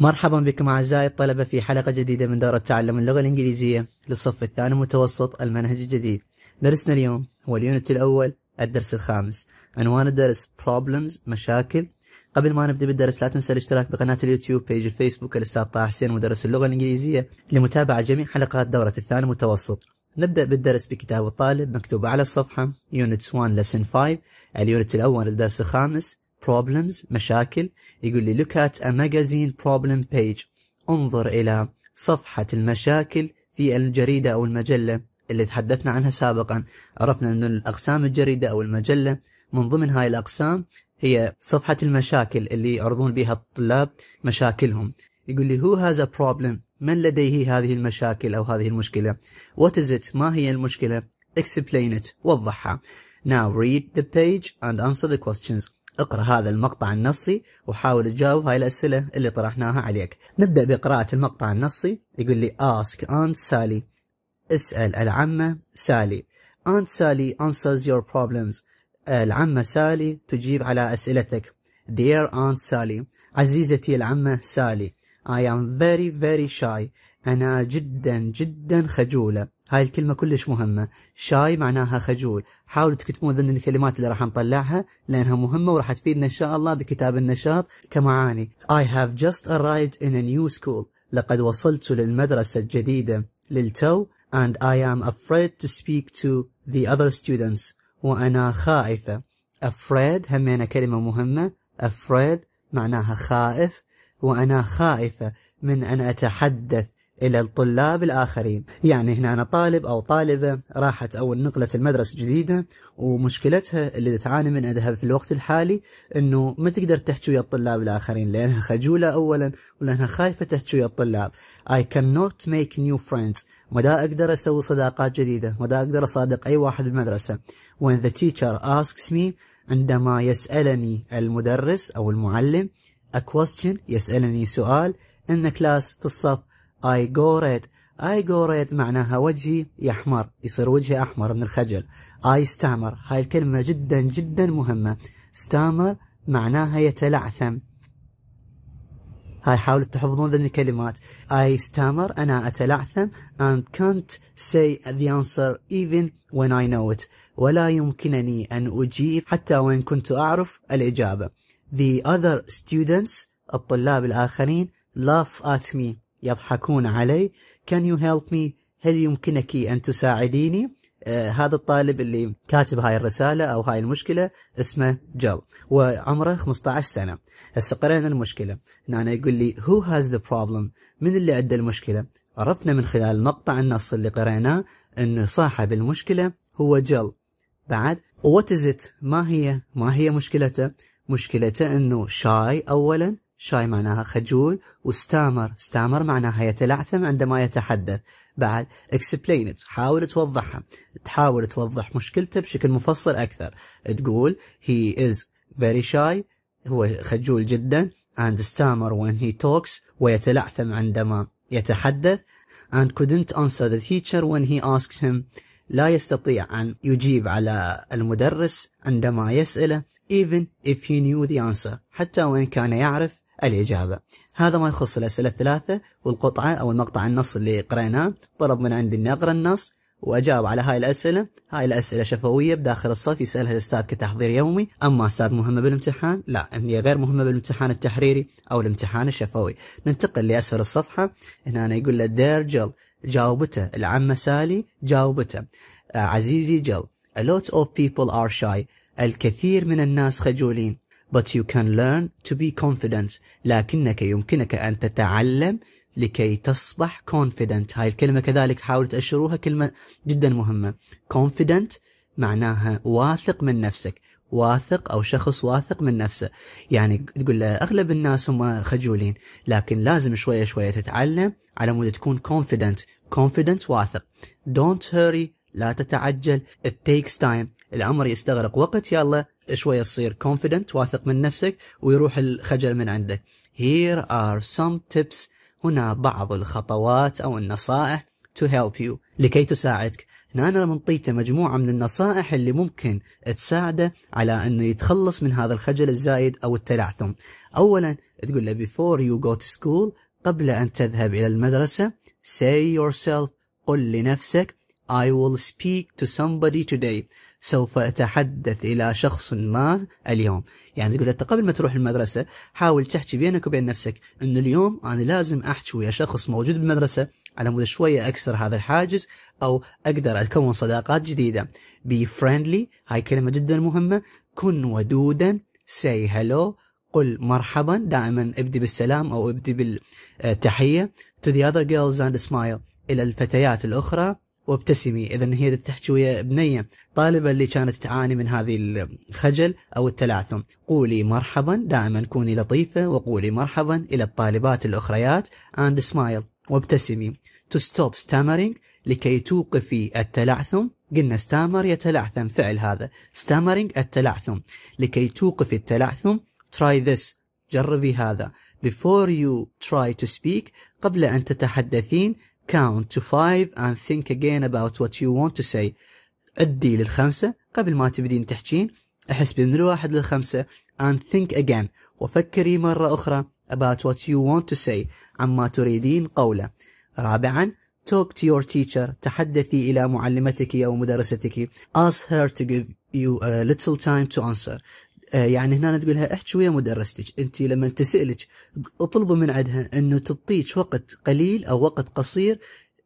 مرحبا بكم أعزائي الطلبة في حلقة جديدة من دورة تعلم اللغة الإنجليزية للصف الثاني المتوسط المنهج الجديد درسنا اليوم هو اليونت الأول الدرس الخامس عنوان الدرس Problems مشاكل قبل ما نبدأ بالدرس لا تنسى الاشتراك بقناة اليوتيوب بيج الفيسبوك الأستاذ طه حسين مدرس اللغة الإنجليزية لمتابعة جميع حلقات دورة الثاني المتوسط نبدأ بالدرس بكتاب الطالب مكتوب على الصفحة يونت 1 لسن 5 اليونت الأول الدرس الخامس problems مشاكل يقول لي look at a magazine problem page انظر إلى صفحة المشاكل في الجريدة أو المجلة اللي تحدثنا عنها سابقا عرفنا أن الأقسام الجريدة أو المجلة من ضمن هاي الأقسام هي صفحة المشاكل اللي يعرضون بها الطلاب مشاكلهم يقول لي who has a problem من لديه هذه المشاكل أو هذه المشكلة what is it ما هي المشكلة explain it وضحها now read the page and answer the questions اقرأ هذا المقطع النصي وحاول تجاوب هاي الأسئلة اللي طرحناها عليك نبدأ بقراءة المقطع النصي يقول لي ask aunt Sally اسأل العمة سالي aunt Sally answers your problems العمة سالي تجيب على أسئلتك dear aunt Sally عزيزتي العمة سالي I am very very shy أنا جدا جدا خجولة هاي الكلمة كلش مهمة شاي معناها خجول حاولوا تكتبون ضمن الكلمات اللي راح نطلعها لأنها مهمة وراح تفيدنا إن شاء الله بكتاب النشاط كمعاني I have just arrived in a new school لقد وصلت للمدرسة الجديدة للتو and I am afraid to speak to the other students وأنا خائفة afraid همينة كلمة مهمة afraid معناها خائف وأنا خائفة من أن أتحدث إلى الطلاب الآخرين يعني هنا أنا طالب أو طالبة راحت أو نقلت المدرسة جديدة ومشكلتها اللي تعاني من أدها في الوقت الحالي أنه ما تقدر تحكي ويا الطلاب الآخرين لأنها خجولة أولا ولأنها خايفة تحكي ويا الطلاب I cannot make new friends ما دا أقدر أسوي صداقات جديدة ما دا أقدر أصادق أي واحد بالمدرسة When the teacher asks me عندما يسألني المدرس أو المعلم a question يسألني سؤال in the class في الصف I go red I go red معناها وجهي يحمر يصير وجهي أحمر من الخجل I stammer هاي الكلمة جدا جدا مهمة stammer معناها يتلعثم هاي حاولوا تحفظون ذي الكلمات I stammer أنا أتلعثم and can't say the answer even when I know it ولا يمكنني أن أجيب حتى وإن كنت أعرف الإجابة The other students الطلاب الآخرين laugh at me يضحكون علي كان يو هيلب مي هل يمكنك أن تساعديني آه هذا الطالب اللي كاتب هاي الرسالة أو هاي المشكلة اسمه جل وعمره 15 سنة هسه قرينا المشكلة هنا يقول لي هو هاز ذا بروبلم من اللي عنده المشكلة عرفنا من خلال مقطع النص اللي قريناه انه صاحب المشكلة هو جل بعد وات از ات ما هي ما هي مشكلته مشكلته أنه شاي أولا شاي معناها خجول وستامر استامر معناها يتلعثم عندما يتحدث بعد explain it حاول توضحها تحاول توضح مشكلته بشكل مفصل أكثر تقول he is very shy هو خجول جدا and stammer when he talks ويتلعثم عندما يتحدث and couldn't answer the teacher when he asks him لا يستطيع أن يجيب على المدرس عندما يسأله even if he knew the answer حتى وإن كان يعرف الإجابة هذا ما يخص الأسئلة الثلاثة والقطعة أو المقطع النص اللي قرأناه طلب من عندي إني أقرأ النص وأجاوب على هاي الأسئلة هاي الأسئلة شفوية بداخل الصف يسألها الأستاذ كتحضير يومي أما أستاذ مهمة بالامتحان لا هي غير مهمة بالامتحان التحريري أو الامتحان الشفوي ننتقل لأسفل الصفحة هنا أنا يقول له دير جل جاوبته العمة سالي جاوبته آه، عزيزي جل A lot of people are shy الكثير من الناس خجولين but you can learn to be confident لكنك يمكنك أن تتعلم لكي تصبح confident هاي الكلمة كذلك حاول تأشروها كلمة جدا مهمة confident معناها واثق من نفسك واثق او شخص واثق من نفسه يعني تقول له اغلب الناس هم خجولين لكن لازم شويه شويه تتعلم على مود تكون confident confident واثق don't hurry لا تتعجل it takes time الامر يستغرق وقت يلا شويه تصير كونفيدنت واثق من نفسك ويروح الخجل من عندك here are some tips هنا بعض الخطوات او النصائح to help you لكي تساعدك هنا أنا منطيته مجموعة من النصائح اللي ممكن تساعده على أنه يتخلص من هذا الخجل الزايد أو التلعثم أولا تقول له before you go to school قبل أن تذهب إلى المدرسة say yourself قل لنفسك I will speak to somebody today سوف أتحدث إلى شخص ما اليوم يعني تقول أنت قبل ما تروح المدرسة حاول تحكي بينك وبين نفسك أنه اليوم أنا لازم أحكي ويا شخص موجود بالمدرسة على مود شوية أكسر هذا الحاجز أو أقدر أكون صداقات جديدة بي فريندلي هاي كلمة جدا مهمة كن ودودا سي هلو قل مرحبا دائما ابدي بالسلام أو ابدي بالتحية تو ذا اذر جيرلز اند سمايل إلى الفتيات الأخرى وابتسمي اذا هي تحكي ويا بنيه طالبه اللي كانت تعاني من هذه الخجل او التلاثم قولي مرحبا دائما كوني لطيفه وقولي مرحبا الى الطالبات الاخريات اند سمايل وابتسمي تو ستوب stammering لكي توقفي التلعثم قلنا ستامر يتلعثم فعل هذا ستامرينج التلعثم لكي توقفي التلعثم try this جربي هذا before you try to speak قبل أن تتحدثين count to five and think again about what you want to say عدي للخمسة قبل ما تبدين تحجين احسبي من الواحد للخمسة and think again وفكري مرة أخرى about what you want to say عما تريدين قوله رابعا talk to your teacher تحدثي إلى معلمتك أو مدرستك ask her to give you a little time to answer آه، يعني هنا تقولها احكي ويا مدرستك انت لما تسالك اطلبي من عندها انه تعطيك وقت قليل او وقت قصير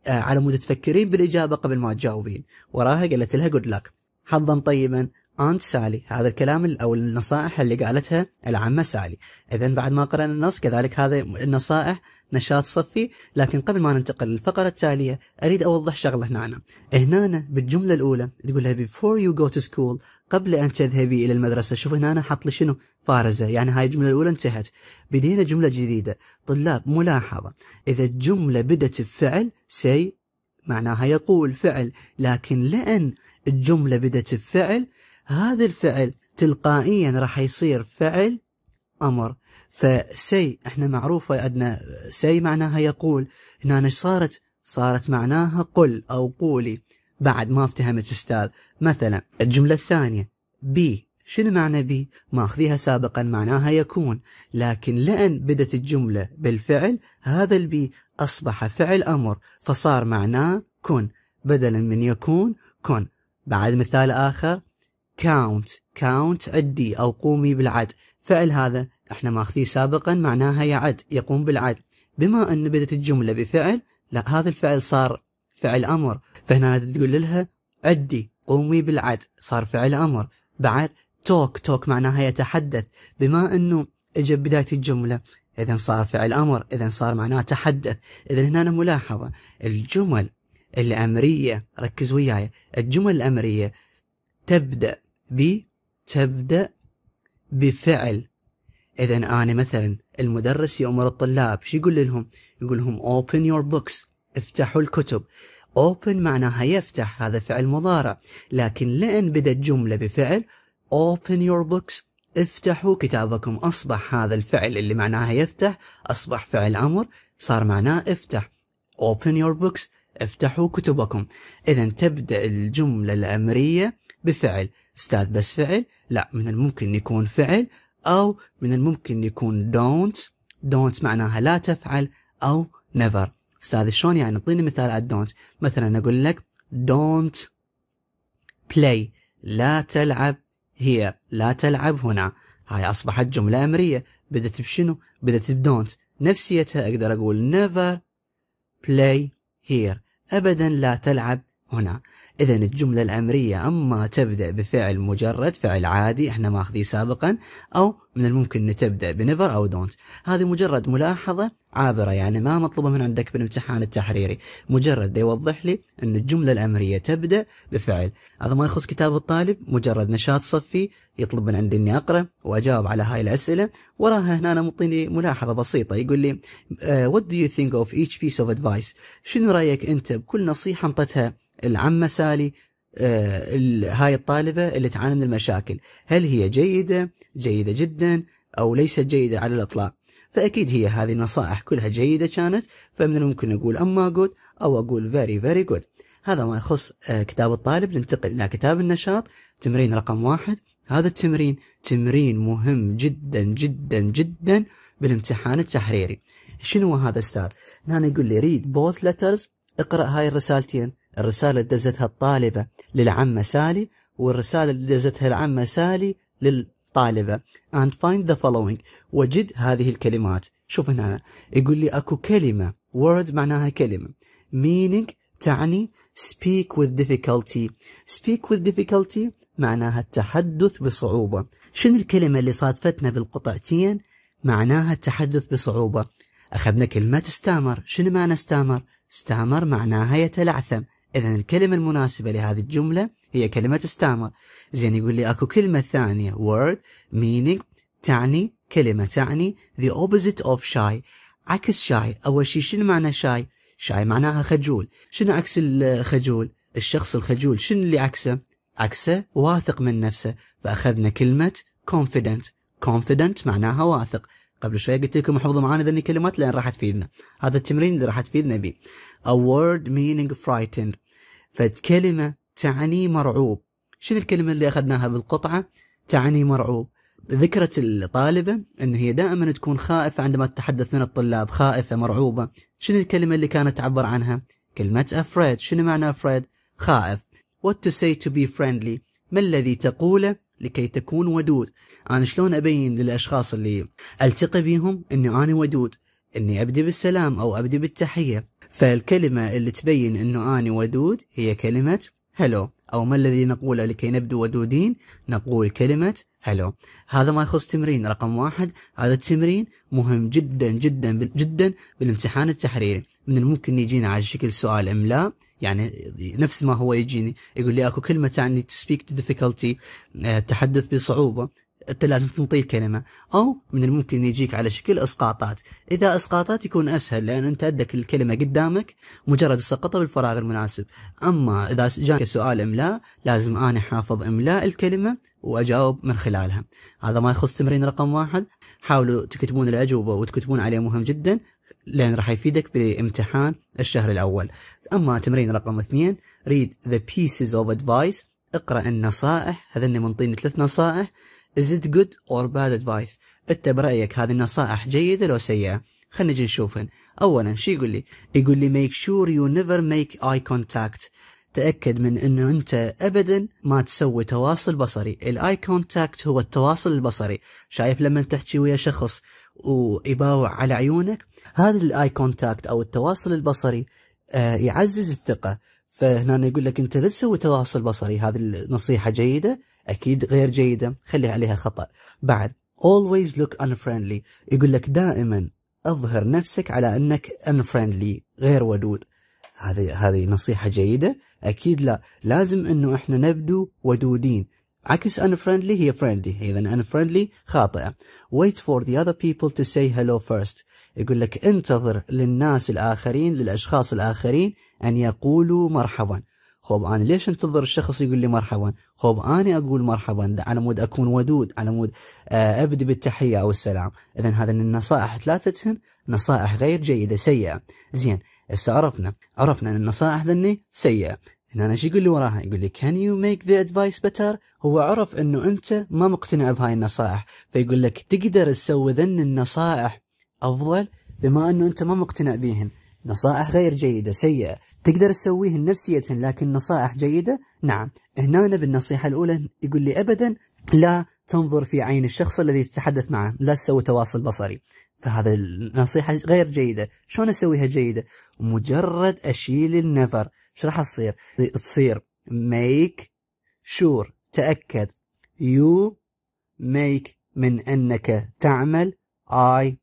آه، على مود تفكرين بالاجابه قبل ما تجاوبين وراها قالت لها جود لك حظا طيبا انت سالي هذا الكلام او النصائح اللي قالتها العمه سالي اذا بعد ما قرانا النص كذلك هذه النصائح نشاط صفي لكن قبل ما ننتقل للفقرة التالية أريد أوضح شغلة هنا هنا بالجملة الأولى تقول لها before you go to school قبل أن تذهبي إلى المدرسة شوف هنا أنا حط لي شنو فارزة يعني هاي الجملة الأولى انتهت بدينا جملة جديدة طلاب ملاحظة إذا الجملة بدت بفعل say معناها يقول فعل لكن لأن الجملة بدت بفعل هذا الفعل تلقائيا راح يصير فعل أمر فسي احنا معروفة عندنا سي معناها يقول هنا ايش صارت صارت معناها قل أو قولي بعد ما افتهمت استاذ مثلا الجملة الثانية بي شنو معنى بي؟ ماخذيها اخذيها سابقا معناها يكون لكن لأن بدت الجملة بالفعل هذا البي أصبح فعل أمر فصار معناه كن بدلا من يكون كن بعد مثال آخر كاونت كاونت عدي أو قومي بالعد فعل هذا احنا ماخذيه سابقا معناها يعد يقوم بالعد بما ان بدت الجمله بفعل لا هذا الفعل صار فعل امر فهنا تقول لها عدي قومي بالعد صار فعل امر بعد توك توك معناها يتحدث بما انه اجى بدايه الجمله اذا صار فعل امر اذا صار معناه تحدث اذا هنا ملاحظه الجمل الامريه ركز وياي الجمل الامريه تبدا ب تبدا بفعل اذا انا مثلا المدرس يامر الطلاب شو يقول لهم؟ يقول لهم open your books افتحوا الكتب open معناها يفتح هذا فعل مضارع لكن لان بدت جمله بفعل open your books افتحوا كتابكم اصبح هذا الفعل اللي معناها يفتح اصبح فعل امر صار معناه افتح open your books افتحوا كتبكم اذا تبدا الجمله الامريه بفعل استاذ بس فعل لا من الممكن يكون فعل أو من الممكن يكون don't don't معناها لا تفعل أو never أستاذ شلون يعني اعطيني مثال على don't مثلا أقول لك don't play لا تلعب here لا تلعب هنا هاي أصبحت جملة أمرية بدت بشنو؟ بدت بدونت نفسيتها أقدر أقول never play here أبدا لا تلعب هنا إذا الجملة الأمرية أما تبدأ بفعل مجرد فعل عادي احنا ماخذيه سابقا أو من الممكن أن تبدأ بنفر أو دونت هذه مجرد ملاحظة عابرة يعني ما مطلوبة من عندك بالامتحان التحريري مجرد يوضح لي أن الجملة الأمرية تبدأ بفعل هذا ما يخص كتاب الطالب مجرد نشاط صفي يطلب من عندي أني أقرأ وأجاوب على هاي الأسئلة وراها هنا أنا مطيني ملاحظة بسيطة يقول لي uh, What do you think of each piece of advice شنو رأيك أنت بكل نصيحة انطتها العمه سالي آه، هاي الطالبه اللي تعاني من المشاكل هل هي جيده جيده جدا او ليست جيده على الاطلاق فاكيد هي هذه النصائح كلها جيده كانت فمن الممكن اقول اما جود او اقول فيري فيري جود هذا ما يخص آه، كتاب الطالب ننتقل الى كتاب النشاط تمرين رقم واحد هذا التمرين تمرين مهم جدا جدا جدا بالامتحان التحريري شنو هذا استاذ؟ هنا يقول لي ريد بوث لترز اقرا هاي الرسالتين الرسالة اللي دزتها الطالبة للعمة سالي والرسالة اللي دزتها العمة سالي للطالبة and find the following وجد هذه الكلمات شوف هنا يقول لي أكو كلمة word معناها كلمة meaning تعني speak with difficulty speak with difficulty معناها التحدث بصعوبة شنو الكلمة اللي صادفتنا بالقطعتين معناها التحدث بصعوبة أخذنا كلمة استامر شنو معنى استامر استامر معناها يتلعثم إذا الكلمة المناسبة لهذه الجملة هي كلمة استامر زين يقول لي أكو كلمة ثانية word meaning تعني كلمة تعني the opposite of shy عكس شاي أول شيء شنو معنى شاي شاي معناها خجول شنو عكس الخجول الشخص الخجول شنو اللي عكسه عكسه واثق من نفسه فأخذنا كلمة confident confident معناها واثق قبل شوي قلت لكم حفظوا معانا ذني الكلمات لان راح تفيدنا هذا التمرين اللي راح تفيدنا به a word meaning frightened فالكلمة تعني مرعوب شنو الكلمة اللي أخذناها بالقطعة تعني مرعوب ذكرت الطالبة أن هي دائما تكون خائفة عندما تتحدث من الطلاب خائفة مرعوبة شنو الكلمة اللي كانت تعبر عنها كلمة afraid شنو معنى afraid خائف what to say to be friendly ما الذي تقوله لكي تكون ودود أنا شلون أبين للأشخاص اللي ألتقي بهم أني أنا ودود أني أبدي بالسلام أو أبدي بالتحية فالكلمة اللي تبين أنه أني ودود هي كلمة هلو أو ما الذي نقوله لكي نبدو ودودين نقول كلمة هلو هذا ما يخص تمرين رقم واحد هذا التمرين مهم جدا جدا جدا بالامتحان التحريري من الممكن يجينا على شكل سؤال املاء يعني نفس ما هو يجيني يقول لي اكو كلمه تعني to speak difficulty آه، تحدث بصعوبه انت لازم تنطيه الكلمه او من الممكن يجيك على شكل اسقاطات اذا اسقاطات يكون اسهل لان انت عندك الكلمه قدامك مجرد سقطها بالفراغ المناسب اما اذا جاك سؤال املاء لازم انا حافظ املاء الكلمه واجاوب من خلالها هذا ما يخص تمرين رقم واحد حاولوا تكتبون الاجوبه وتكتبون عليه مهم جدا لان راح يفيدك بامتحان الشهر الاول اما تمرين رقم اثنين read the pieces of advice اقرا النصائح هذني منطيني ثلاث نصائح Is it good or bad advice أنت برأيك هذه النصائح جيدة لو سيئة خلينا نجي نشوفهن أولا شو يقول لي يقول لي make sure you never make eye contact تأكد من أنه أنت أبدا ما تسوي تواصل بصري الآي كونتاكت هو التواصل البصري شايف لما تحكي ويا شخص ويباوع على عيونك هذا الآي كونتاكت أو التواصل البصري آه، يعزز الثقة فهنا يقول لك أنت لا تسوي تواصل بصري هذه النصيحة جيدة أكيد غير جيدة خلي عليها خطأ بعد always look unfriendly يقول لك دائما اظهر نفسك على أنك unfriendly غير ودود هذه هذه نصيحة جيدة أكيد لا لازم أنه إحنا نبدو ودودين عكس unfriendly هي friendly إذا unfriendly خاطئة wait for the other people to say hello first يقول لك انتظر للناس الآخرين للأشخاص الآخرين أن يقولوا مرحبا خب أنا ليش انتظر الشخص يقول لي مرحبا خب أنا أقول مرحبا على مود أكون ودود على مود آه، أبدي بالتحية أو السلام إذا هذا النصائح ثلاثتهن نصائح غير جيدة سيئة زين هسه عرفنا عرفنا أن النصائح ذني سيئة هنا أنا شو يقول لي وراها يقول لي كان يو ميك ذا ادفايس بتر هو عرف أنه أنت ما مقتنع بهاي النصائح فيقول لك تقدر تسوي ذن النصائح أفضل بما أنه أنت ما مقتنع بيهن نصائح غير جيدة سيئة تقدر تسويه نفسية لكن نصائح جيدة نعم هنا أنا بالنصيحة الأولى يقول لي أبدا لا تنظر في عين الشخص الذي تتحدث معه لا تسوي تواصل بصري فهذا النصيحة غير جيدة شلون أسويها جيدة مجرد أشيل النفر شو راح تصير تصير make sure تأكد you make من أنك تعمل eye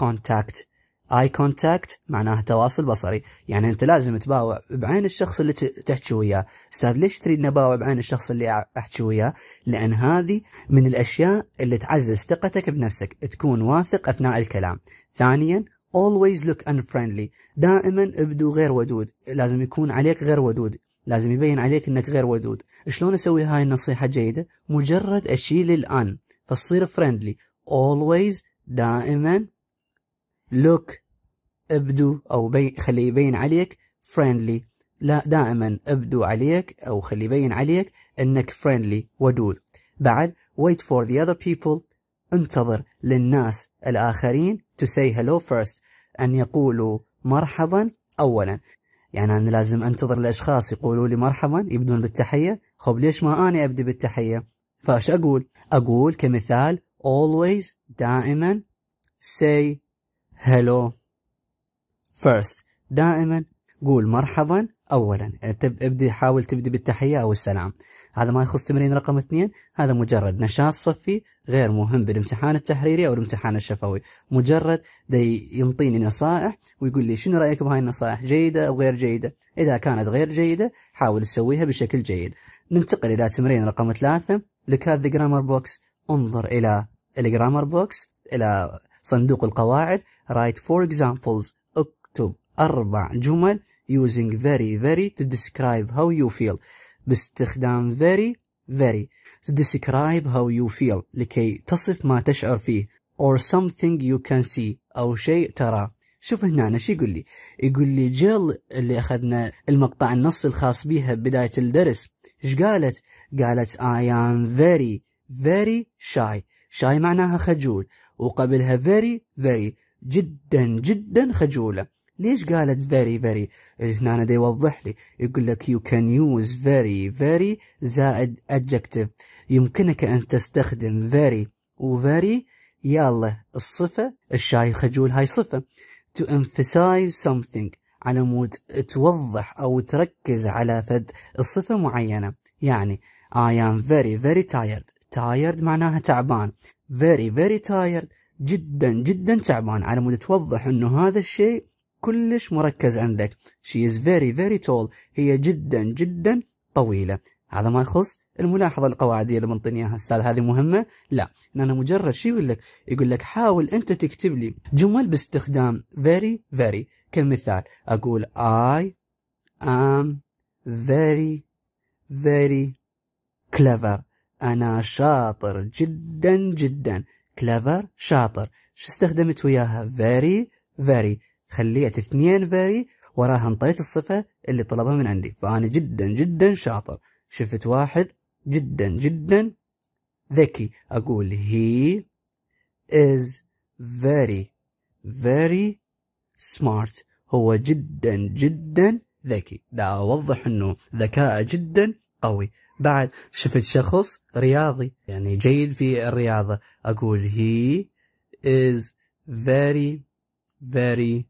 contact اي كونتاكت معناها تواصل بصري يعني انت لازم تباوع بعين الشخص اللي تحكي وياه استاذ ليش تريد نباوع بعين الشخص اللي احكي وياه لان هذه من الاشياء اللي تعزز ثقتك بنفسك تكون واثق اثناء الكلام ثانيا always look unfriendly دائما ابدو غير ودود لازم يكون عليك غير ودود لازم يبين عليك انك غير ودود شلون اسوي هاي النصيحه جيده مجرد اشيل الان فتصير فريندلي always دائما look ابدو أو بي خليه يبين عليك friendly لا دائما ابدو عليك أو خليه يبين عليك أنك friendly ودود بعد wait for the other people انتظر للناس الآخرين to say hello first أن يقولوا مرحبا أولا يعني أنا لازم أنتظر الأشخاص يقولوا لي مرحبا يبدون بالتحية خب ليش ما أنا أبدي بالتحية فاش أقول أقول كمثال always دائما say hello first دائما قول مرحبا اولا ابدي حاول تبدي بالتحيه او السلام هذا ما يخص تمرين رقم اثنين هذا مجرد نشاط صفي غير مهم بالامتحان التحريري او الامتحان الشفوي مجرد ينطيني نصائح ويقول لي شنو رايك بهاي النصائح جيده او غير جيده اذا كانت غير جيده حاول تسويها بشكل جيد ننتقل الى تمرين رقم ثلاثة لكاد جرامر بوكس انظر الى الجرامر بوكس الى صندوق القواعد write for examples اكتب أربع جمل using very very to describe how you feel باستخدام very very to describe how you feel لكي تصف ما تشعر فيه or something you can see أو شيء تراه شوف هنا أنا شو يقول لي يقول لي جيل اللي أخذنا المقطع النص الخاص بها بداية الدرس ايش قالت قالت I am very very shy شاي معناها خجول وقبلها فيري فيري جدا جدا خجولة ليش قالت فيري إيه، فيري هنا دي يوضح لي يقول لك you can use very very زائد adjective يمكنك أن تستخدم very و very يلا الصفة الشاي خجول هاي صفة to emphasize something على مود توضح أو تركز على فد الصفة معينة يعني I am very very tired تايرد معناها تعبان فيري فيري تايرد جدا جدا تعبان على مود توضح انه هذا الشيء كلش مركز عندك شي از فيري فيري تول هي جدا جدا طويلة هذا ما يخص الملاحظة القواعدية اللي بنطيني اياها استاذ هذه مهمة لا انا مجرد شو يقول لك يقول لك حاول انت تكتب لي جمل باستخدام فيري فيري كمثال اقول اي ام فيري فيري كليفر أنا شاطر جدا جدا كلافر شاطر شو استخدمت وياها فيري فيري خليت اثنين فيري وراها انطيت الصفة اللي طلبها من عندي فأنا جدا جدا شاطر شفت واحد جدا جدا ذكي أقول هي از فيري فيري سمارت هو جدا جدا ذكي دا أوضح أنه ذكاء جدا قوي بعد شفت شخص رياضي يعني جيد في الرياضة أقول he is very very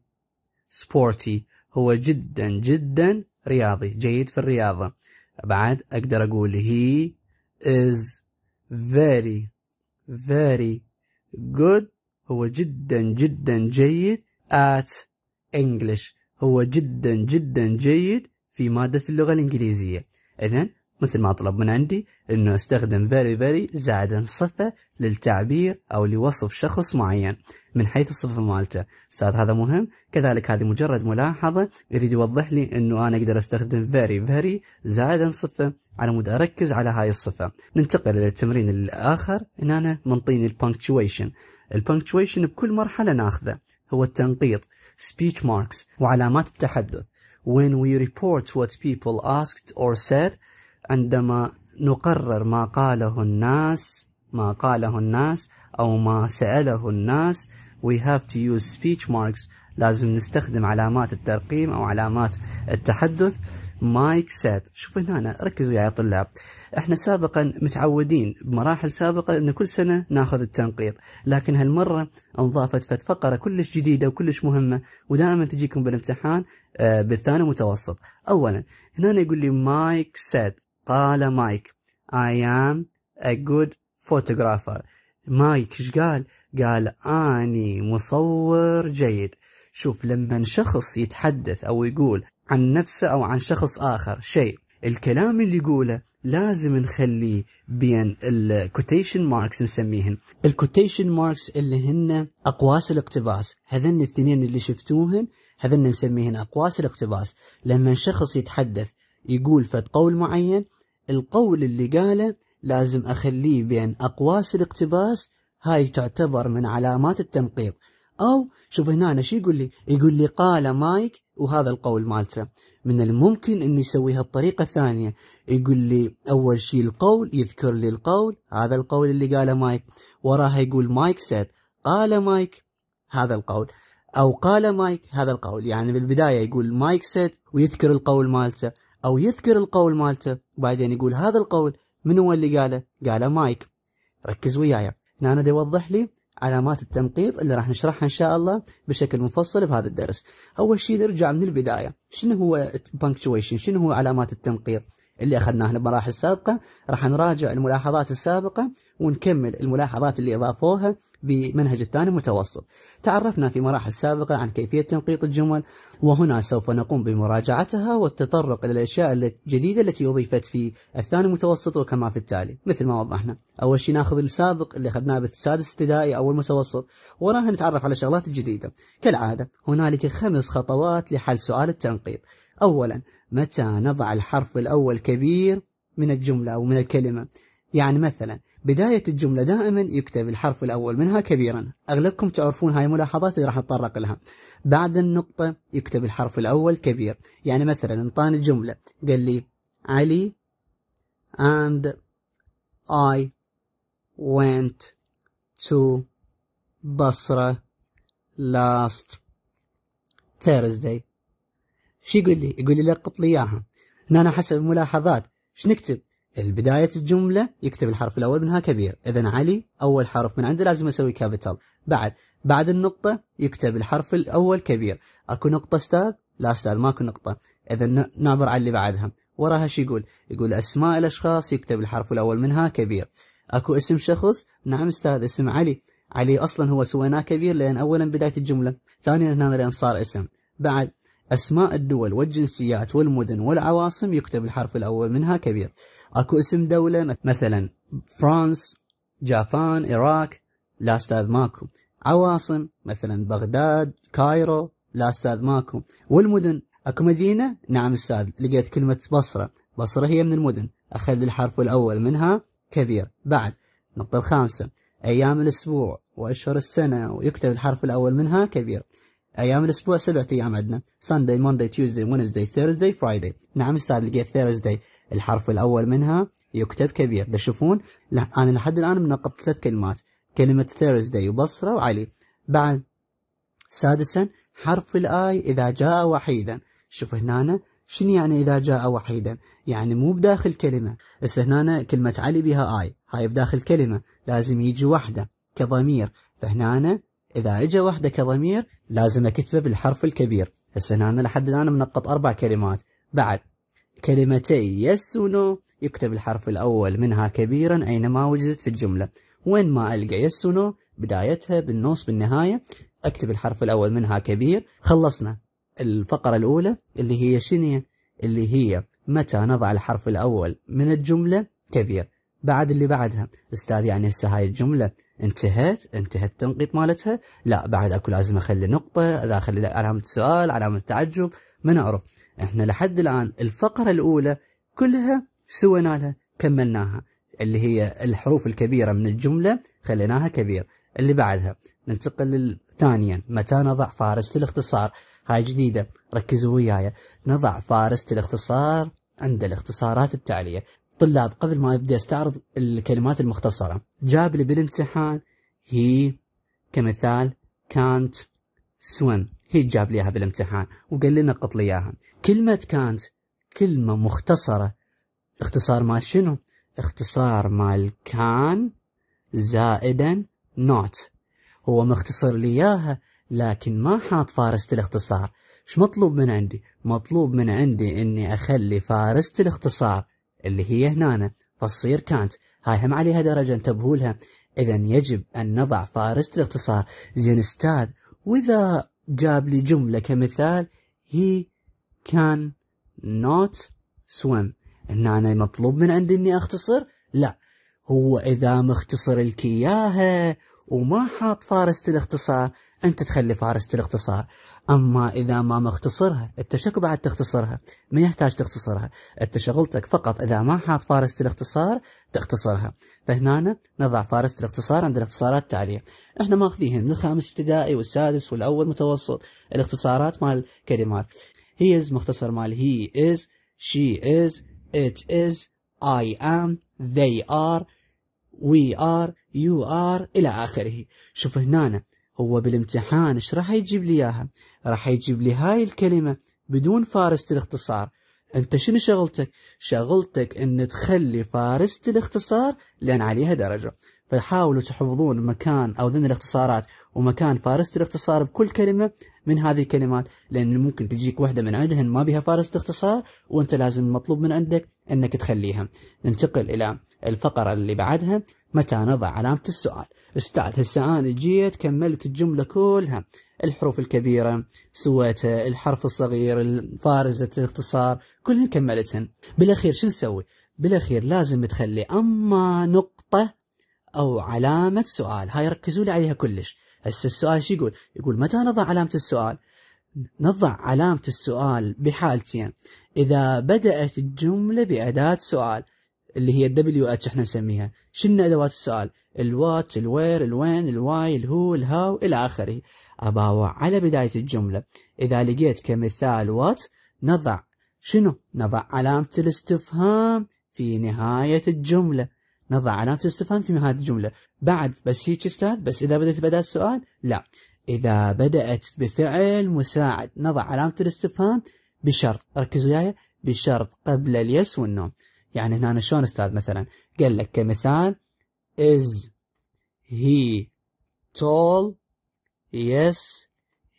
sporty هو جدا جدا رياضي جيد في الرياضة بعد أقدر أقول he is very very good هو جدا جدا جيد at English هو جدا جدا جيد في مادة اللغة الإنجليزية إذن مثل ما طلب من عندي انه استخدم very very زائدا صفة للتعبير او لوصف شخص معين من حيث الصفة مالته استاذ هذا مهم كذلك هذه مجرد ملاحظة يريد يوضح لي انه انا اقدر استخدم very very زائدا صفة على مود اركز على هاي الصفة ننتقل الى التمرين الاخر ان انا منطيني البنكتويشن البنكتويشن بكل مرحلة ناخذه هو التنقيط speech marks وعلامات التحدث when we report what people asked or said عندما نقرر ما قاله الناس ما قاله الناس أو ما سأله الناس we have to use speech marks لازم نستخدم علامات الترقيم أو علامات التحدث مايك سيد شوفوا هنا ركزوا يا طلاب احنا سابقا متعودين بمراحل سابقة ان كل سنة ناخذ التنقيط لكن هالمرة انضافت فقرة كلش جديدة وكلش مهمة ودائما تجيكم بالامتحان آه، بالثاني متوسط اولا هنا يقول لي مايك سيد قال مايك I am a good photographer مايك ايش قال؟ قال أني مصور جيد شوف لما شخص يتحدث أو يقول عن نفسه أو عن شخص آخر شيء الكلام اللي يقوله لازم نخليه بين الكوتيشن ماركس نسميهن الكوتيشن ماركس اللي هن اقواس الاقتباس هذن الاثنين اللي شفتوهن هذن نسميهن اقواس الاقتباس لما شخص يتحدث يقول فد قول معين القول اللي قاله لازم أخليه بين أقواس الاقتباس هاي تعتبر من علامات التنقيط أو شوف هنا أنا شو يقول لي يقول لي قال مايك وهذا القول مالته من الممكن أن يسويها بطريقة ثانية يقول لي أول شيء القول يذكر لي القول هذا القول اللي قاله مايك وراها يقول مايك سيد قال مايك هذا القول أو قال مايك هذا القول يعني بالبداية يقول مايك سيد ويذكر القول مالته أو يذكر القول مالته وبعدين يقول هذا القول من هو اللي قاله؟ قاله مايك ركز وياي هنا أنا يوضح لي علامات التنقيط اللي راح نشرحها ان شاء الله بشكل مفصل بهذا الدرس. اول شيء نرجع من البدايه، شنو هو بانكتويشن؟ شنو هو علامات التنقيط؟ اللي اخذناها بمراحل سابقه، راح نراجع الملاحظات السابقه ونكمل الملاحظات اللي اضافوها بمنهج الثاني متوسط تعرفنا في مراحل سابقة عن كيفية تنقيط الجمل وهنا سوف نقوم بمراجعتها والتطرق إلى الأشياء الجديدة التي أضيفت في الثاني متوسط وكما في التالي مثل ما وضحنا أول شيء ناخذ السابق اللي أخذناه بالسادس ابتدائي أو المتوسط وراها نتعرف على شغلات جديدة كالعادة هنالك خمس خطوات لحل سؤال التنقيط أولا متى نضع الحرف الأول كبير من الجملة أو من الكلمة يعني مثلا بداية الجملة دائما يكتب الحرف الأول منها كبيرا أغلبكم تعرفون هاي ملاحظات اللي راح أتطرق لها بعد النقطة يكتب الحرف الأول كبير يعني مثلا انطاني الجملة قال لي علي and I went to بصرة last Thursday شو يقول لي؟ يقول لي لقط لي إياها هنا حسب الملاحظات شو نكتب؟ البداية الجملة يكتب الحرف الأول منها كبير إذا علي أول حرف من عنده لازم أسوي كابيتال بعد بعد النقطة يكتب الحرف الأول كبير أكو نقطة أستاذ لا أستاذ ماكو نقطة إذا نعبر على اللي بعدها وراها شو يقول يقول أسماء الأشخاص يكتب الحرف الأول منها كبير أكو اسم شخص نعم أستاذ اسم علي علي أصلا هو سويناه كبير لأن أولا بداية الجملة ثانيا هنا لأن صار اسم بعد أسماء الدول والجنسيات والمدن والعواصم يكتب الحرف الأول منها كبير أكو اسم دولة مثلا فرانس جابان العراق لا أستاذ ماكو عواصم مثلا بغداد كايرو لا أستاذ ماكو والمدن أكو مدينة نعم أستاذ لقيت كلمة بصرة بصرة هي من المدن أخلي الحرف الأول منها كبير بعد النقطة الخامسة أيام الأسبوع وأشهر السنة ويكتب الحرف الأول منها كبير ايام الاسبوع سبعة ايام عندنا Sunday, Monday, Tuesday, Wednesday, Thursday, Friday نعم استاذ لقيت Thursday الحرف الاول منها يكتب كبير تشوفون انا لحد الان منقط ثلاث كلمات كلمه Thursday وبصره وعلي بعد سادسا حرف الاي اذا جاء وحيدا شوف هنا شنو يعني اذا جاء وحيدا يعني مو بداخل كلمه بس هنا كلمه علي بها اي هاي بداخل كلمه لازم يجي وحده كضمير فهنا إذا اجى وحدك ضمير لازم أكتبه بالحرف الكبير هسه أنا لحد الآن منقط أربع كلمات بعد كلمتي يس ونو يكتب الحرف الأول منها كبيرا أينما وجدت في الجملة وين ما ألقى يس ونو بدايتها بالنص بالنهاية أكتب الحرف الأول منها كبير خلصنا الفقرة الأولى اللي هي شنية اللي هي متى نضع الحرف الأول من الجملة كبير بعد اللي بعدها أستاذ يعني هسه هاي الجملة انتهت انتهى التنقيط مالتها لا بعد اكو لازم اخلي نقطه اذا اخلي علامه سؤال علامه تعجب ما نعرف احنا لحد الان الفقره الاولى كلها سوينا لها كملناها اللي هي الحروف الكبيره من الجمله خليناها كبير اللي بعدها ننتقل ثانيا متى نضع فارس الاختصار هاي جديدة ركزوا وياي نضع فارس الاختصار عند الاختصارات التالية الطلاب قبل ما يبدا يستعرض الكلمات المختصره جاب لي بالامتحان هي كمثال كانت سويم هي جاب لي اياها بالامتحان وقال لنا قط لي اياها كلمه كانت كلمه مختصره اختصار مال شنو اختصار مال كان زائدا نوت هو مختصر لي اياها لكن ما حاط فارسة الاختصار ايش مطلوب من عندي مطلوب من عندي اني اخلي فارسة الاختصار اللي هي هنا فتصير كانت هاي هم عليها درجة انتبهوا لها إذا يجب أن نضع فارس الاختصار زين استاذ وإذا جاب لي جملة كمثال he can not swim إن أنا مطلوب من عندي إني أختصر لا هو إذا مختصر لك إياها وما حاط فارس الاختصار أنت تخلي فارس الاختصار أما إذا ما مختصرها أنت شكو بعد تختصرها ما يحتاج تختصرها أنت شغلتك فقط إذا ما حاط فارس الاختصار تختصرها فهنا نضع فارس الاختصار عند الاختصارات التالية احنا ماخذين من الخامس ابتدائي والسادس والأول متوسط الاختصارات مال الكلمات از مختصر مال هي از شي از ات از اي ام ذي ار وي ار يو ار إلى آخره شوف هنا هو بالامتحان ايش راح يجيب لي اياها؟ راح يجيب لي هاي الكلمه بدون فارسه الاختصار. انت شنو شغلتك؟ شغلتك ان تخلي فارسه الاختصار لان عليها درجه. فحاولوا تحفظون مكان او ذن الاختصارات ومكان فارسه الاختصار بكل كلمه من هذه الكلمات لان ممكن تجيك واحده من عندهن ما بها فارسه اختصار وانت لازم مطلوب من عندك انك تخليها. ننتقل الى الفقره اللي بعدها متى نضع علامة السؤال استعد هسه أنا جيت كملت الجملة كلها الحروف الكبيرة سويتها الحرف الصغير الفارزة الاختصار كلهن كملتهن بالأخير شو نسوي بالأخير لازم تخلي أما نقطة أو علامة سؤال هاي ركزوا لي عليها كلش هسه السؤال شو يقول يقول متى نضع علامة السؤال نضع علامة السؤال بحالتين إذا بدأت الجملة بأداة سؤال اللي هي الدبليو اتش احنا نسميها شنو ادوات السؤال الوات الوير الوين الواي الهو الهاو الى اخره اباوع على بدايه الجمله اذا لقيت كمثال وات نضع شنو نضع علامه الاستفهام في نهايه الجمله نضع علامه الاستفهام في نهايه الجمله بعد بس هيك استاذ بس اذا بدات بدا السؤال لا اذا بدات بفعل مساعد نضع علامه الاستفهام بشرط ركزوا وياي بشرط قبل اليس والنوم يعني هنا شلون استاذ مثلا قال لك كمثال is he tall yes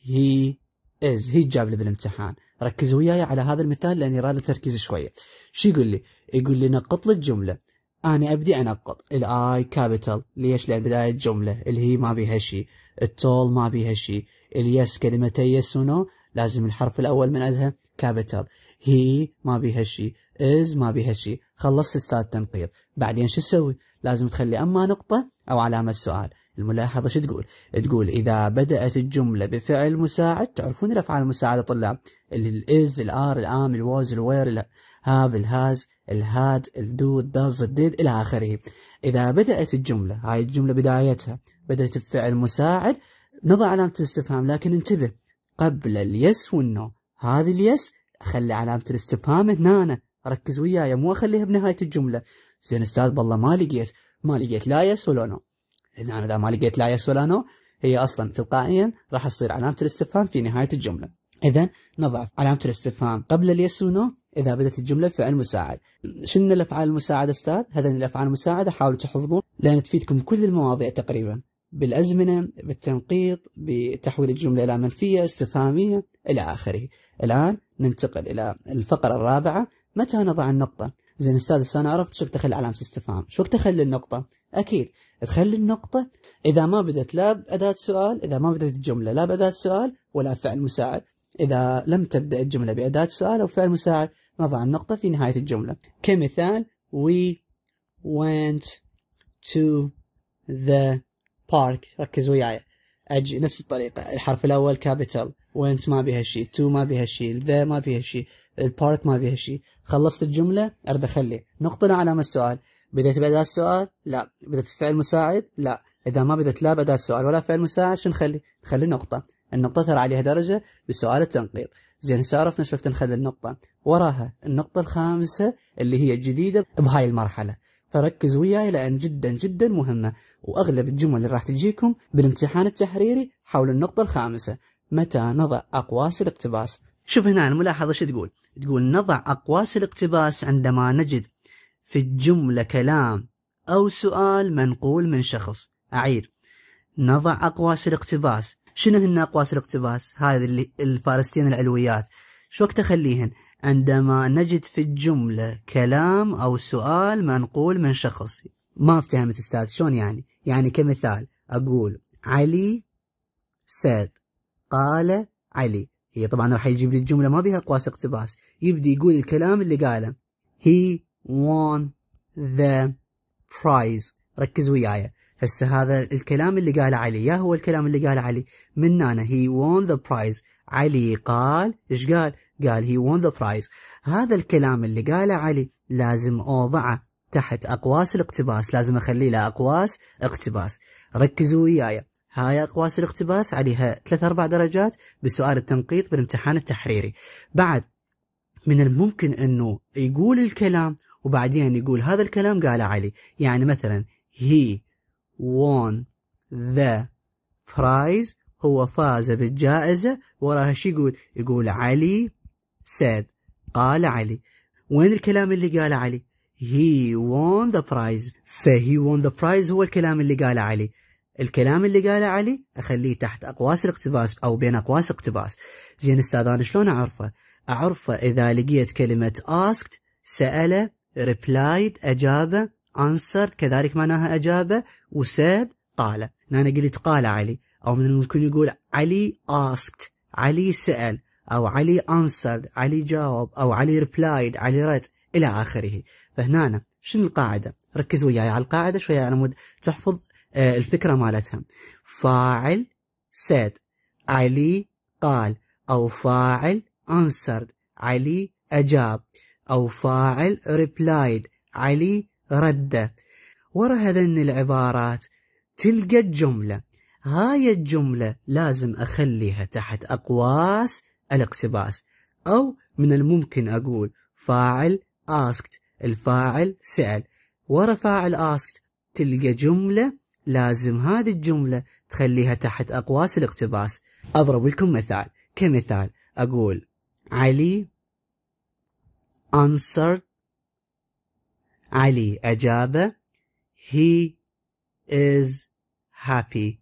he is هي جاب لي بالامتحان ركزوا وياي على هذا المثال لاني راد التركيز شويه شو يقول لي يقول لي نقط الجمله انا ابدي انقط الاي كابيتال ليش لان بدايه الجمله اللي هي ما بيها شيء التول ما بيها شيء اليس كلمتي يس ونو لازم الحرف الأول من عندها كابيتال هي ما بيها شيء از ما بيها شيء خلصت استاذ تنقيط بعدين شو تسوي لازم تخلي أما نقطة أو علامة السؤال الملاحظة شو تقول تقول إذا بدأت الجملة بفعل مساعد تعرفون الأفعال المساعدة طلاب اللي الإز الآر الآم الوز الوير هاف الهاز الهاد الدو داز الديد إلى آخره إذا بدأت الجملة هاي الجملة بدايتها بدأت بفعل مساعد نضع علامة الاستفهام لكن انتبه قبل اليس والنو هذه اليس اخلي علامه الاستفهام هنا أنا. ركز وياي مو اخليها بنهايه الجمله زين استاذ بالله ما لقيت ما لقيت لا يس ولا نو لان انا اذا ما لقيت لا يس ولا نو هي اصلا تلقائيا راح تصير علامه الاستفهام في نهايه الجمله اذا نضع علامه الاستفهام قبل اليس ونو اذا بدات الجمله بفعل مساعد شنو الافعال المساعده استاذ هذا الافعال المساعده حاولوا تحفظون لان تفيدكم كل المواضيع تقريبا بالازمنه بالتنقيط بتحويل الجمله الى منفيه استفهاميه الى اخره. الان ننتقل الى الفقره الرابعه متى نضع النقطه؟ زين استاذ انا عرفت شو تخلي علامه استفهام، شو تخلي النقطه؟ اكيد تخلي النقطه اذا ما بدت لا باداه سؤال، اذا ما بدت الجمله لا باداه سؤال ولا فعل مساعد، اذا لم تبدا الجمله باداه سؤال او فعل مساعد نضع النقطه في نهايه الجمله. كمثال we went to the بارك ركز وياي اج نفس الطريقه الحرف الاول كابيتال وانت ما بيها شيء تو ما بيها شيء ذا ما بيها شيء البارك ما بيها شيء خلصت الجمله ارد اخلي نقطه علامه السؤال بدأت بأداة السؤال؟ لا، بدأت بفعل مساعد؟ لا، إذا ما بدأت لا بأداة السؤال ولا فعل مساعد شو نخلي؟ نخلي نقطة، النقطة ترى عليها درجة بسؤال التنقيط، زين عرفنا شفت نخلي النقطة، وراها النقطة الخامسة اللي هي الجديدة بهاي المرحلة، فركز وياي لأن جدا جدا مهمة وأغلب الجمل اللي راح تجيكم بالامتحان التحريري حول النقطة الخامسة متى نضع أقواس الاقتباس شوف هنا الملاحظة شو تقول تقول نضع أقواس الاقتباس عندما نجد في الجملة كلام أو سؤال منقول من شخص اعير نضع أقواس الاقتباس شنو هن أقواس الاقتباس هذه الفارستين العلويات شو وقت أخليهن عندما نجد في الجملة كلام أو سؤال منقول من شخص ما افتهمت استاذ شلون يعني يعني كمثال أقول علي said قال علي هي طبعا راح يجيب لي الجملة ما بها قواس اقتباس يبدي يقول الكلام اللي قاله he won the prize ركز وياي هسه هذا الكلام اللي قاله علي يا هو الكلام اللي قاله علي من هنا he won the prize علي قال ايش قال قال هي won ذا برايز هذا الكلام اللي قاله علي لازم اوضعه تحت اقواس الاقتباس لازم اخليه له اقواس اقتباس ركزوا وياي هاي اقواس الاقتباس عليها ثلاث اربع درجات بسؤال التنقيط بالامتحان التحريري بعد من الممكن انه يقول الكلام وبعدين يقول هذا الكلام قاله علي يعني مثلا he won the prize هو فاز بالجائزة وراها شو يقول يقول علي said قال علي وين الكلام اللي قاله علي he won the prize فهي won the prize هو الكلام اللي قاله علي الكلام اللي قاله علي اخليه تحت اقواس الاقتباس او بين اقواس اقتباس زين استاذ انا شلون اعرفه اعرفه اذا لقيت كلمه asked ساله replied اجابه answered كذلك معناها اجابه وسيد قال انا قلت قال علي أو من الممكن يقول علي asked علي سأل أو علي answered علي جاوب أو علي replied علي رد إلى آخره فهنا شنو القاعدة ركز وياي على القاعدة شوية على مود تحفظ آه، الفكرة مالتها فاعل said علي قال أو فاعل answered علي أجاب أو فاعل replied علي رد ورا هذين العبارات تلقى الجملة هاي الجملة لازم أخليها تحت أقواس الاقتباس أو من الممكن أقول فاعل asked الفاعل سأل ورا فاعل asked تلقى جملة لازم هذه الجملة تخليها تحت أقواس الاقتباس أضرب لكم مثال كمثال أقول علي answered علي أجابه he is happy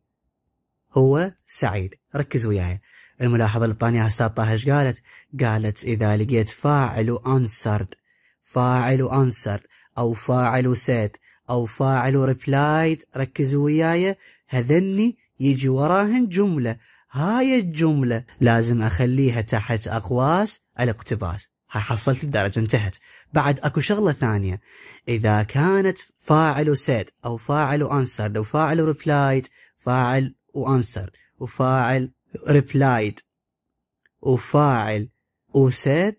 هو سعيد ركز وياي الملاحظة اللي طانيها أستاذ طه إيش قالت قالت إذا لقيت فاعل وأنسرد فاعل وأنسرد أو فاعل وسيد أو فاعل ريبلايد ركزوا وياي هذني يجي وراهن جملة هاي الجملة لازم أخليها تحت أقواس الاقتباس هاي حصلت الدرجة انتهت بعد أكو شغلة ثانية إذا كانت فاعل سيد أو فاعل أنسرد أو فاعل ريبلايد فاعل وانسر وفاعل ريبلايد وفاعل وسيد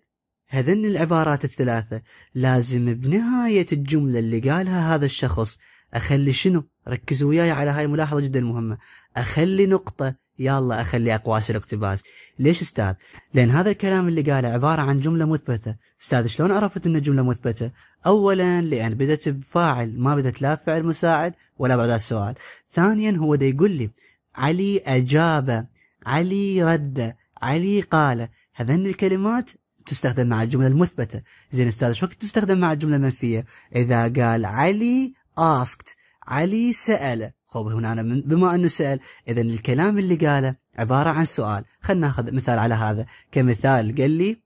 هذن العبارات الثلاثة لازم بنهاية الجملة اللي قالها هذا الشخص أخلي شنو ركزوا وياي على هاي الملاحظة جدا مهمة أخلي نقطة يلا أخلي أقواس الاقتباس ليش أستاذ؟ لأن هذا الكلام اللي قاله عبارة عن جملة مثبتة أستاذ شلون عرفت أن جملة مثبتة؟ أولا لأن بدت بفاعل ما بدت لا فعل مساعد ولا بعدها سؤال ثانيا هو دا يقول لي علي أجاب علي رد علي قال هذين الكلمات تستخدم مع الجملة المثبتة زين أستاذ شو تستخدم مع الجملة المنفية إذا قال علي asked علي سأل خب هنا بما أنه سأل إذا الكلام اللي قاله عبارة عن سؤال خلنا ناخذ مثال على هذا كمثال قال لي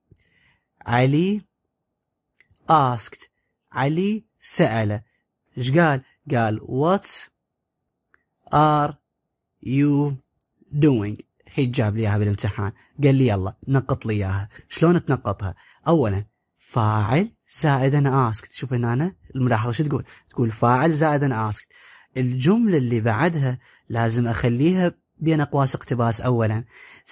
علي asked علي سأل ايش قال قال what are يو دوينج هي جاب لي اياها بالامتحان قال لي يلا نقط لي اياها شلون تنقطها اولا فاعل زائد انا اسكت شوف هنا أنا الملاحظه شو تقول تقول فاعل زائد انا اسكت الجمله اللي بعدها لازم اخليها بين اقواس اقتباس اولا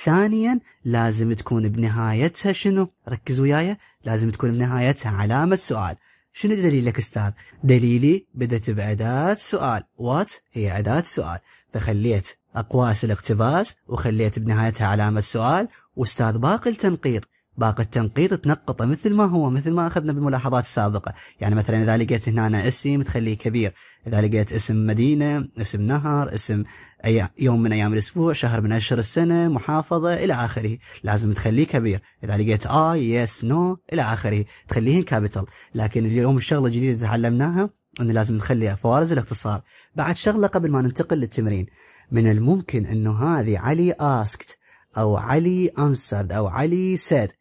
ثانيا لازم تكون بنهايتها شنو ركزوا وياي لازم تكون بنهايتها علامه سؤال شنو دليلك استاذ؟ دليلي بدت بأداة سؤال وات هي أداة سؤال فخليت أقواس الاقتباس وخليت بنهايتها علامة سؤال واستاذ باقي التنقيط باقي التنقيط تنقطه مثل ما هو مثل ما اخذنا بالملاحظات السابقه، يعني مثلا اذا لقيت هنا أنا اسم تخليه كبير، اذا لقيت اسم مدينه، اسم نهر، اسم أي يوم من ايام الاسبوع، شهر من اشهر السنه، محافظه الى اخره، لازم تخليه كبير، اذا لقيت اي، يس، نو الى اخره، تخليه كابيتال، لكن اليوم الشغله الجديده تعلمناها انه لازم نخلي فوارز الاختصار، بعد شغله قبل ما ننتقل للتمرين، من الممكن انه هذه علي اسكت او علي انسرد او علي سيد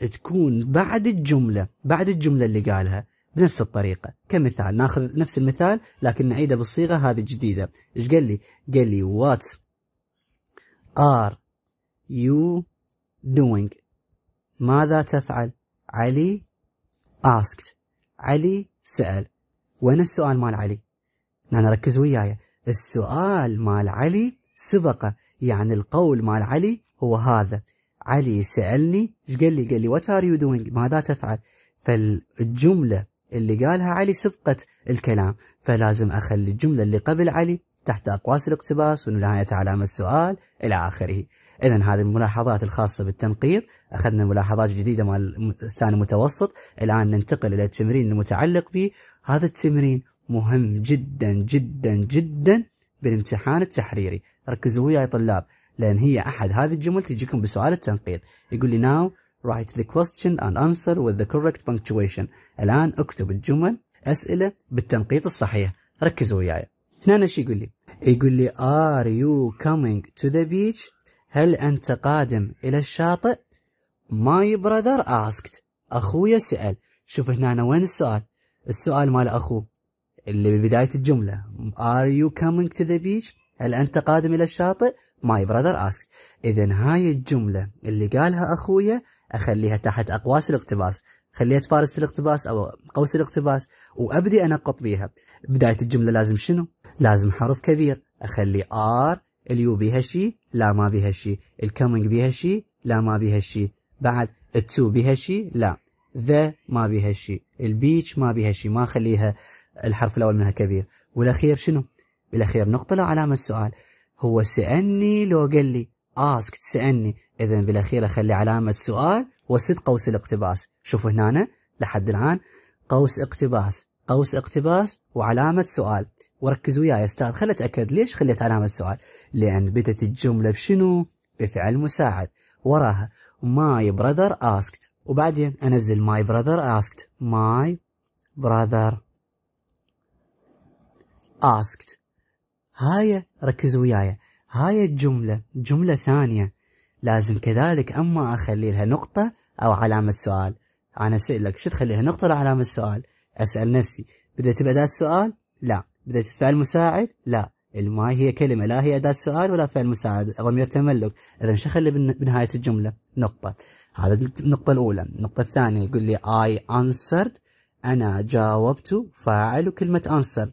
تكون بعد الجملة بعد الجملة اللي قالها بنفس الطريقة كمثال ناخذ نفس المثال لكن نعيده بالصيغة هذه الجديدة ايش قال لي قال لي what are you doing ماذا تفعل علي asked علي سأل وين السؤال مال علي نحن ركز وياي السؤال مال علي سبقه يعني القول مال علي هو هذا علي سألني ايش قال لي قال لي وات ار يو دوينج ماذا تفعل فالجملة اللي قالها علي سبقت الكلام فلازم أخلي الجملة اللي قبل علي تحت أقواس الاقتباس ونهاية علامة السؤال إلى آخره إذا هذه الملاحظات الخاصة بالتنقيط أخذنا ملاحظات جديدة مع الثاني متوسط الآن ننتقل إلى التمرين المتعلق به هذا التمرين مهم جدا جدا جدا بالامتحان التحريري ركزوا وياي طلاب لان هي احد هذه الجمل تجيكم بسؤال التنقيط يقول لي now write the question and answer with the correct punctuation الان اكتب الجمل اسئله بالتنقيط الصحيح ركزوا وياي هنا ايش يقول لي يقول لي are you coming to the beach هل انت قادم الى الشاطئ my brother asked اخويا سال شوف هنا وين السؤال السؤال مال اخوه اللي ببدايه الجمله are you coming to the beach هل انت قادم الى الشاطئ ماي براذر اسك اذا هاي الجمله اللي قالها اخويا اخليها تحت اقواس الاقتباس خليت فارس الاقتباس او قوس الاقتباس وابدي انقط بيها بدايه الجمله لازم شنو لازم حرف كبير اخلي ار اليو بيها شيء لا ما بيها شيء الكومينج بيها شيء لا ما بيها شيء بعد التو بيها شيء لا ذا ما بيها شيء البيتش ما بيها شيء ما اخليها الحرف الاول منها كبير والاخير شنو بالاخير نقطه لا علامه السؤال هو سألني لو قال لي اسك تسألني إذا بالأخير أخلي علامة سؤال وست قوس الاقتباس شوفوا هنا لحد الآن قوس اقتباس قوس اقتباس وعلامة سؤال وركزوا وياي يا أستاذ خلي أتأكد ليش خليت علامة سؤال لأن بدت الجملة بشنو بفعل مساعد وراها ماي براذر اسكت وبعدين أنزل ماي براذر اسكت ماي براذر اسكت هاي ركز وياي هاي الجملة جملة ثانية لازم كذلك أما أخلي لها نقطة أو علامة سؤال أنا أسألك شو تخليها نقطة ولا علامة سؤال أسأل نفسي بدأت بأداة سؤال لا بدأت بفعل مساعد لا الماي هي كلمة لا هي أداة سؤال ولا فعل مساعد ضمير تملك إذا شو أخلي بنهاية الجملة نقطة هذا النقطة الأولى النقطة الثانية يقول لي I answered أنا جاوبت فاعل كلمة answer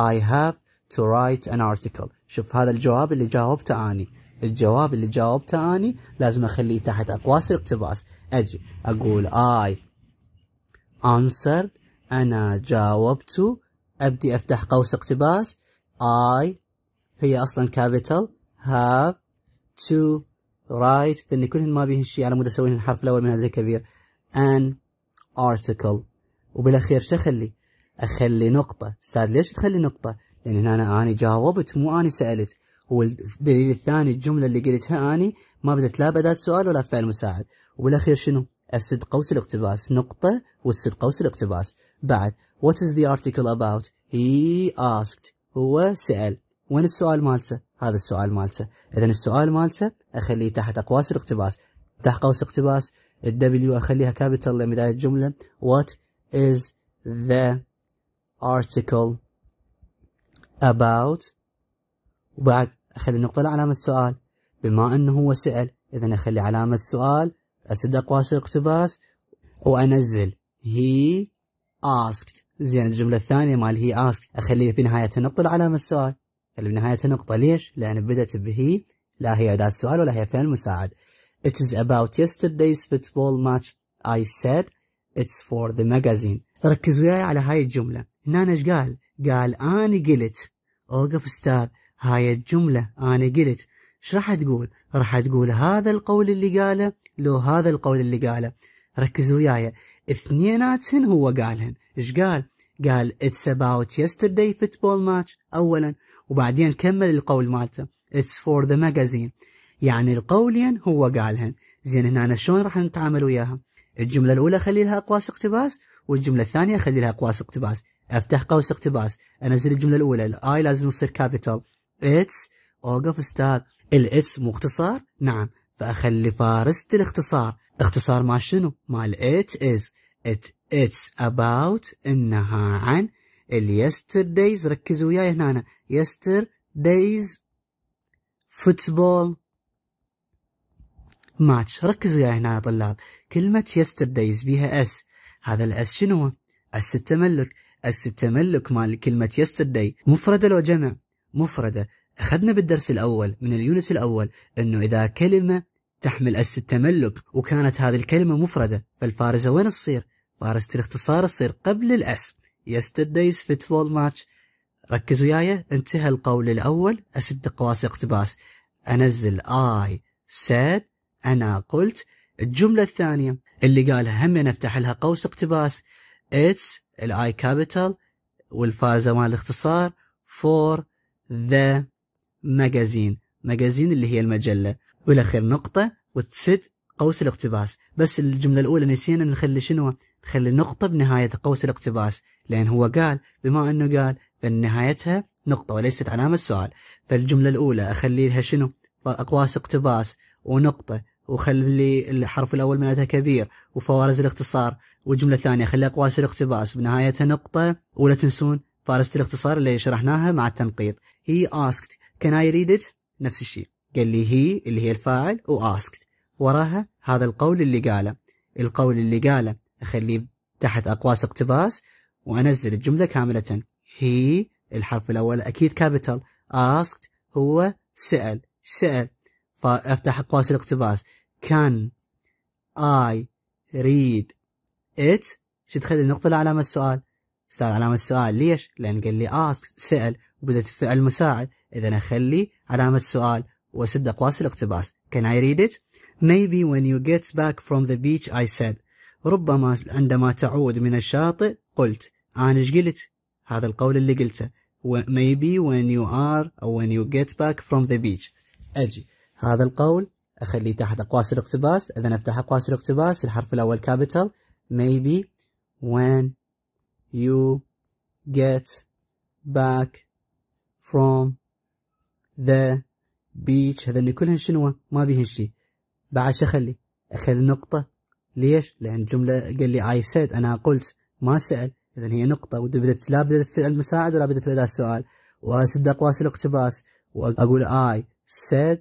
I have to write an article شوف هذا الجواب اللي جاوبته اني الجواب اللي جاوبته اني لازم اخليه تحت اقواس الاقتباس اجي اقول I answered انا جاوبت ابدي افتح قوس اقتباس I هي اصلا capital have to write لان كلهن ما بيهن شيء على مود اسوي الحرف الاول من هذا الكبير an article وبالاخير شو اخلي؟ اخلي نقطة، استاذ ليش تخلي نقطة؟ لان يعني هنا أنا, اني جاوبت مو اني سالت هو الدليل الثاني الجمله اللي قلتها اني ما بدت لا بدات سؤال ولا فعل مساعد وبالاخير شنو؟ السد قوس الاقتباس نقطه وتسد قوس الاقتباس بعد what is the article about he asked هو سال وين السؤال مالته؟ هذا السؤال مالته اذا السؤال مالته اخليه تحت اقواس الاقتباس تحت قوس الاقتباس الدبليو اخليها كابيتال لبدايه الجمله what is the article about وبعد أخلي النقطة لعلامة السؤال بما أنه هو سأل إذا أخلي علامة سؤال أسد أقواس الاقتباس وأنزل he asked زين الجملة الثانية مال هي asked في بنهاية النقطة لعلامة السؤال اللي بنهاية النقطة ليش؟ لأن بدأت بهي لا هي أداة سؤال ولا هي فعل مساعد It is about yesterday's football match I said it's for the magazine ركز وياي على هاي الجملة هنا ايش قال؟ قال قال اني قلت اوقف استاذ هاي الجملة أنا قلت ايش راح تقول؟ راح تقول هذا القول اللي قاله لو هذا القول اللي قاله ركزوا وياي اثنيناتهن هو قالهن ايش قال؟ قال اتس اباوت يسترداي فوتبول ماتش أولا وبعدين كمل القول مالته اتس فور ذا ماجازين يعني القولين هو قالهن زين هنا شلون راح نتعامل وياها؟ الجملة الأولى خلي لها أقواس اقتباس والجملة الثانية خلي لها أقواس اقتباس افتح قوس اقتباس انزل الجمله الاولى الاي لازم تصير كابيتال اتس اوقف استاذ الاتس مو اختصار نعم فاخلي فارست الاختصار اختصار مال شنو مال ات از ات اتس اباوت انها عن اليستردايز ركزوا وياي هنا يستردايز فوتبول ماتش ركزوا وياي هنا يا طلاب كلمة يستردايز بيها اس هذا الاس شنو؟ اس التملك التملك مال كلمة يسترداي مفردة لو جمع مفردة أخذنا بالدرس الأول من اليونت الأول أنه إذا كلمة تحمل أس التملك وكانت هذه الكلمة مفردة فالفارزة وين تصير؟ فارزة الاختصار تصير قبل الأس يسترديز فتبول ماتش ركز وياي انتهى القول الأول أسد قواس اقتباس أنزل I said أنا قلت الجملة الثانية اللي قالها هم نفتح لها قوس اقتباس It's الاي كابيتال والفازه مال الاختصار فور ذا ماجازين ماجازين اللي هي المجله والى نقطه وتسد قوس الاقتباس بس الجمله الاولى نسينا نخلي شنو نخلي نقطه بنهايه قوس الاقتباس لان هو قال بما انه قال فنهايتها نقطه وليست علامه سؤال فالجمله الاولى اخلي لها شنو اقواس اقتباس ونقطه وخلي الحرف الأول معناته كبير وفوارز الاختصار والجملة الثانية خلي أقواس الاقتباس بنهايتها نقطة ولا تنسون فارس الاختصار اللي شرحناها مع التنقيط هي asked can I read it نفس الشيء قال لي هي اللي هي الفاعل و asked وراها هذا القول اللي قاله القول اللي قاله أخليه تحت أقواس اقتباس وأنزل الجملة كاملة هي الحرف الأول أكيد كابيتال asked هو سأل سأل فافتح قوس الاقتباس كان اي ريد ات شو تخلي النقطة لعلامة السؤال صار علامة السؤال ليش؟ لأن قال لي اسك سأل وبدأت فعل مساعد إذا أخلي علامة السؤال وأسد أقواس الاقتباس Can I read it? Maybe when you get back from the beach I said ربما عندما تعود من الشاطئ قلت أنا إيش قلت؟ هذا القول اللي قلته Maybe when you are or when you get back from the beach أجي هذا القول أخليه تحت أقواس الاقتباس إذا أفتح أقواس الاقتباس الحرف الأول كابيتال maybe when you get back from the beach هذا كلهن شنو ما بيهن شيء بعد شو أخلي أخلي نقطة ليش؟ لأن جملة قال لي I said أنا قلت ما سأل إذا هي نقطة وبدت لا بدت في المساعد ولا بدت في السؤال وأسد أقواس الاقتباس وأقول I said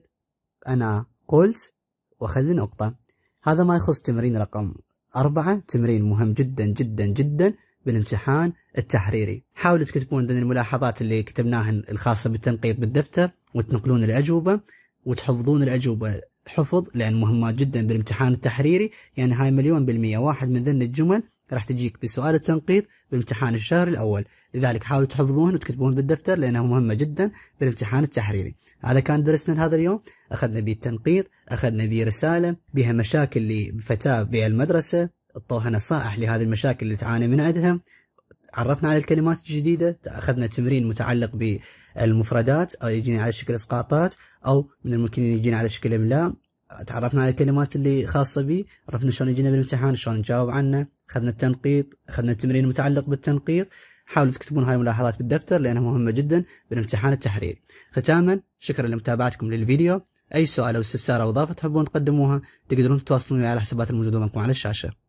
أنا قلت وخلي نقطة هذا ما يخص تمرين رقم أربعة تمرين مهم جدا جدا جدا بالامتحان التحريري حاولوا تكتبون ضمن الملاحظات اللي كتبناهن الخاصة بالتنقيط بالدفتر وتنقلون الأجوبة وتحفظون الأجوبة حفظ لأن مهمات جدا بالامتحان التحريري يعني هاي مليون بالمية واحد من ذن الجمل راح تجيك بسؤال التنقيط بامتحان الشهر الاول لذلك حاولوا تحفظون وتكتبون بالدفتر لانها مهمه جدا بالامتحان التحريري هذا كان درسنا لهذا اليوم اخذنا به التنقيط اخذنا به رساله بها مشاكل لفتاه بالمدرسه اعطوها نصائح لهذه المشاكل اللي تعاني من عندها عرفنا على الكلمات الجديدة أخذنا تمرين متعلق بالمفردات أو يجينا على شكل إسقاطات أو من الممكن يجينا على شكل إملاء تعرفنا على الكلمات اللي خاصه به عرفنا شلون يجينا بالامتحان شلون نجاوب عنه اخذنا التنقيط اخذنا التمرين المتعلق بالتنقيط حاولوا تكتبون هاي الملاحظات بالدفتر لانها مهمه جدا بالامتحان التحريري ختاما شكرا لمتابعتكم للفيديو اي سؤال او استفسار او اضافه تحبون تقدموها تقدرون تتواصلون على الحسابات الموجوده معكم على الشاشه